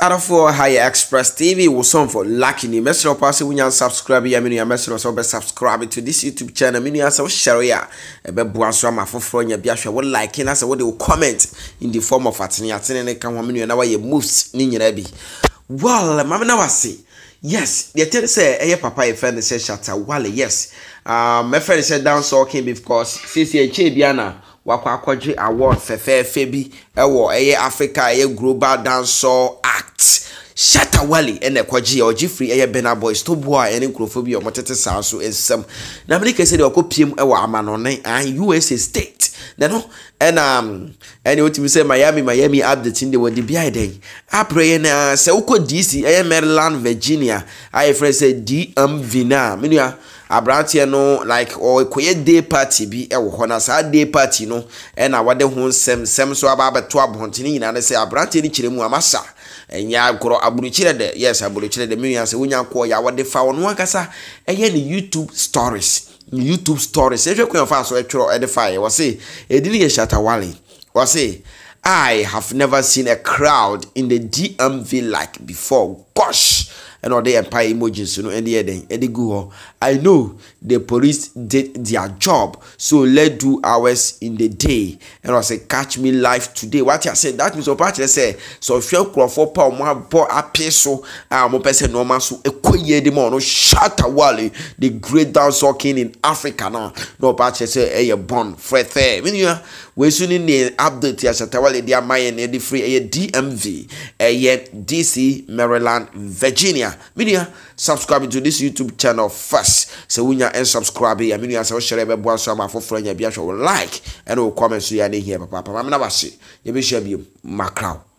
arafoɔ ha yɛ express tv wosɔmfo lucky ni mɛsrɛ wopaa sɛ wonya subscribe yi a menua mɛsrɛ sɛ wobɛ subscribe to this youtube channel menua sɛ wohyɛre a ɛbɛboa so ama afoforɔ nya bi ahwɛ wo like na sɛ wode wo comment in the form of ateneatene ne ka ho menua na woayɛ moves ne nyinaa bi well mame na wase yes yɛtɛn sɛ ɛyɛ papa yɛfrɛ no sɛ shata wale yes ah, mɛfrɛ um, no sɛ down sɔking because sesie nkyɛn bi ana wakɔ akɔgye award fɛfɛɛfɛ bi ɛwɔ ɛyɛ africa ɛyɛ global dancehall act shatta wale ɛna ɛkɔgye yɛ ɔgye firi ɛyɛ bena boys to boa ɛne nkurɔfoɔ bi a wɔtete saa so nsɛm na amerika sɛ deɛ ɔkɔ piem ɛwɔ amanɔne an usa state na no ɛna mm, ɛne wotumi sɛ miami miami update de wɔde bi ayɛ dɛn aprɛ yɛ na sɛ wokɔ dc ɛyɛ maryland virginia ayɛ frɛ sɛ dmv no a menua aberanteɛ no like ɔkɔyɛ day party bi wɔ hɔ na saa day party no ɛna wade ho nsɛm nsɛm so aba abɛto abɔnten nyinaa no sɛ aberanteɛ no kyerɛ mu amasa ɛnyɛ agorɔ aburukyerɛ dɛ yes aburukyerɛ dɛ mmiri asɛ wonya kɔ yɛ awɔde fa wɔn ankasa ɛyɛ ne youtube stories ne youtube stories ɛhwɛ kwan fa so ɛtwerɛ ɛde fa yɛ wɔsi edini yɛ shatawale wɔsi i have never seen a crowd in the dmv like before gosh ɛna ɔde empire emojis no ɛde yɛ den ɛde gu hɔ i know the police did their job so let do hours in the day ɛna ɔsɛ catch me live today wati ase that means ɔpa kyerɛ sɛ sɔhwɛ nkurɔfoɔ pa ɔmo abɔ ape so a ɔmo pɛ sɛ nneɛma so eku kɔyɛ de ma ɔno shatawale the great dancehall king in africa na na ɔba akyerɛ sɛ ɛyɛ bɔn fɛfɛ menua wɔasu ne ne update a shatawale de ama yɛ ne de firi ɛyɛ dmv ɛyɛ dc maryland virginia menua subscribe to this youtube channel first sɛ wonya ɛnsubscribe yɛ menua sɛ wohyɛrɛ bɛboa so ama afoforɔ nya bi ahwɛ wo like ɛne wo comment so yɛ ne hia papaapa mamena wase yɛbɛhyia bio makraw